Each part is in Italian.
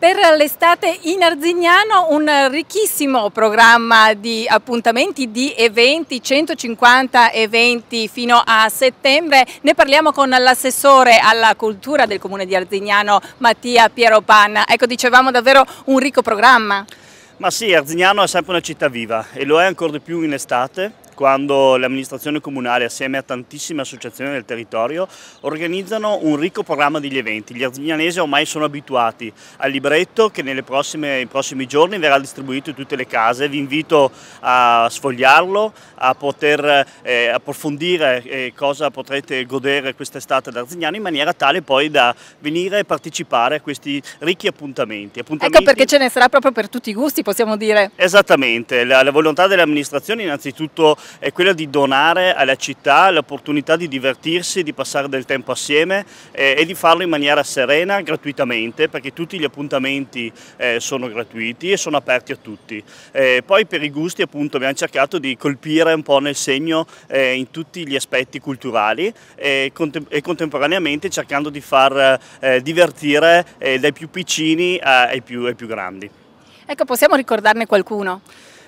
Per l'estate in Arzignano un ricchissimo programma di appuntamenti, di eventi, 150 eventi fino a settembre. Ne parliamo con l'assessore alla cultura del comune di Arzignano, Mattia Piero Panna. Ecco, dicevamo davvero un ricco programma. Ma sì, Arzignano è sempre una città viva e lo è ancora di più in estate quando l'amministrazione comunale assieme a tantissime associazioni del territorio organizzano un ricco programma degli eventi. Gli arzignanesi ormai sono abituati al libretto che nei prossimi giorni verrà distribuito in tutte le case. Vi invito a sfogliarlo, a poter eh, approfondire eh, cosa potrete godere quest'estate ad Arzignano in maniera tale poi da venire e partecipare a questi ricchi appuntamenti. Ecco appuntamenti. Ecco perché ce ne sarà proprio per tutti i gusti possiamo dire. Esattamente, la, la volontà dell'amministrazione innanzitutto è quella di donare alla città l'opportunità di divertirsi, di passare del tempo assieme eh, e di farlo in maniera serena, gratuitamente, perché tutti gli appuntamenti eh, sono gratuiti e sono aperti a tutti. Eh, poi per i gusti appunto abbiamo cercato di colpire un po' nel segno eh, in tutti gli aspetti culturali e, eh, contem e contemporaneamente cercando di far eh, divertire dai più piccini ai più, ai più grandi. Ecco, possiamo ricordarne qualcuno?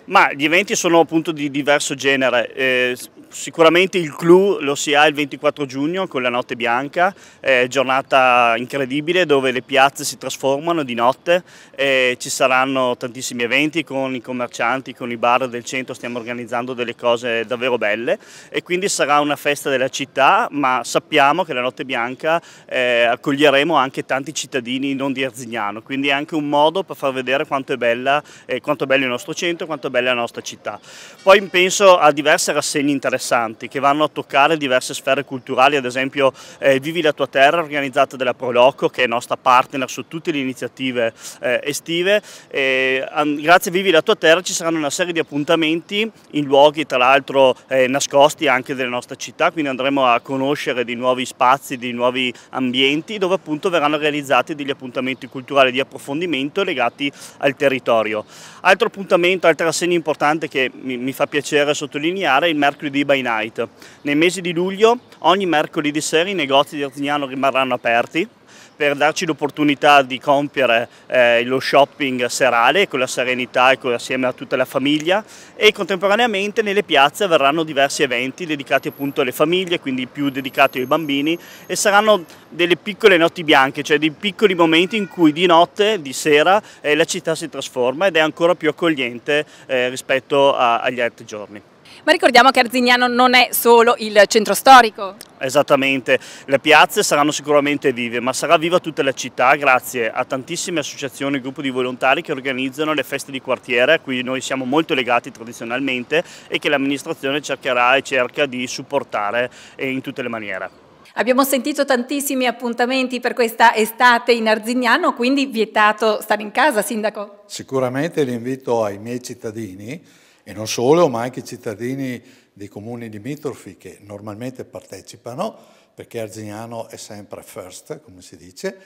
Ma gli eventi sono appunto di diverso genere, eh, Sicuramente il clou lo si ha il 24 giugno con la Notte Bianca, eh, giornata incredibile dove le piazze si trasformano di notte, eh, ci saranno tantissimi eventi con i commercianti, con i bar del centro, stiamo organizzando delle cose davvero belle e quindi sarà una festa della città, ma sappiamo che la Notte Bianca eh, accoglieremo anche tanti cittadini non di Arzignano, quindi è anche un modo per far vedere quanto è, bella, eh, quanto è bello il nostro centro, quanto è bella la nostra città. Poi penso a diverse rassegne interessanti interessanti che vanno a toccare diverse sfere culturali, ad esempio eh, Vivi la tua terra organizzata dalla Proloco che è nostra partner su tutte le iniziative eh, estive. E, grazie a Vivi la tua terra ci saranno una serie di appuntamenti in luoghi tra l'altro eh, nascosti anche della nostra città, quindi andremo a conoscere di nuovi spazi, di nuovi ambienti dove appunto verranno realizzati degli appuntamenti culturali di approfondimento legati al territorio. Altro appuntamento, altra rassegna importante che mi, mi fa piacere sottolineare è il mercoledì by night. Nei mesi di luglio ogni mercoledì sera i negozi di Artignano rimarranno aperti per darci l'opportunità di compiere eh, lo shopping serale con la serenità e con, assieme a tutta la famiglia e contemporaneamente nelle piazze verranno diversi eventi dedicati appunto alle famiglie, quindi più dedicati ai bambini e saranno delle piccole notti bianche, cioè dei piccoli momenti in cui di notte, di sera eh, la città si trasforma ed è ancora più accogliente eh, rispetto a, agli altri giorni. Ma ricordiamo che Arzignano non è solo il centro storico. Esattamente, le piazze saranno sicuramente vive, ma sarà viva tutta la città grazie a tantissime associazioni e gruppi di volontari che organizzano le feste di quartiere, a cui noi siamo molto legati tradizionalmente e che l'amministrazione cercherà e cerca di supportare eh, in tutte le maniere. Abbiamo sentito tantissimi appuntamenti per questa estate in Arzignano, quindi vietato stare in casa, Sindaco? Sicuramente l'invito ai miei cittadini e non solo, ma anche i cittadini dei comuni limitrofi che normalmente partecipano, perché Arzignano è sempre first, come si dice,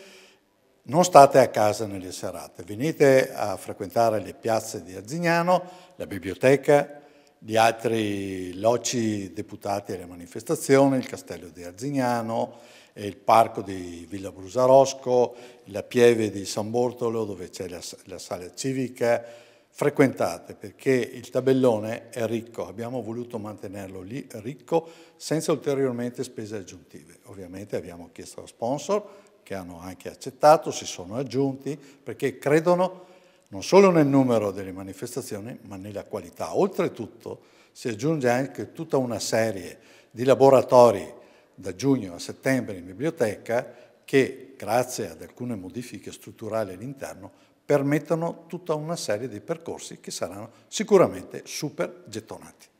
non state a casa nelle serate, venite a frequentare le piazze di Arzignano, la biblioteca, gli altri loci deputati alle manifestazioni, il castello di Arzignano, il parco di Villa Brusarosco, la pieve di San Bortolo dove c'è la, la sala civica, frequentate perché il tabellone è ricco, abbiamo voluto mantenerlo lì ricco senza ulteriormente spese aggiuntive. Ovviamente abbiamo chiesto sponsor che hanno anche accettato, si sono aggiunti perché credono non solo nel numero delle manifestazioni ma nella qualità. Oltretutto si aggiunge anche tutta una serie di laboratori da giugno a settembre in biblioteca che grazie ad alcune modifiche strutturali all'interno permettono tutta una serie di percorsi che saranno sicuramente super gettonati.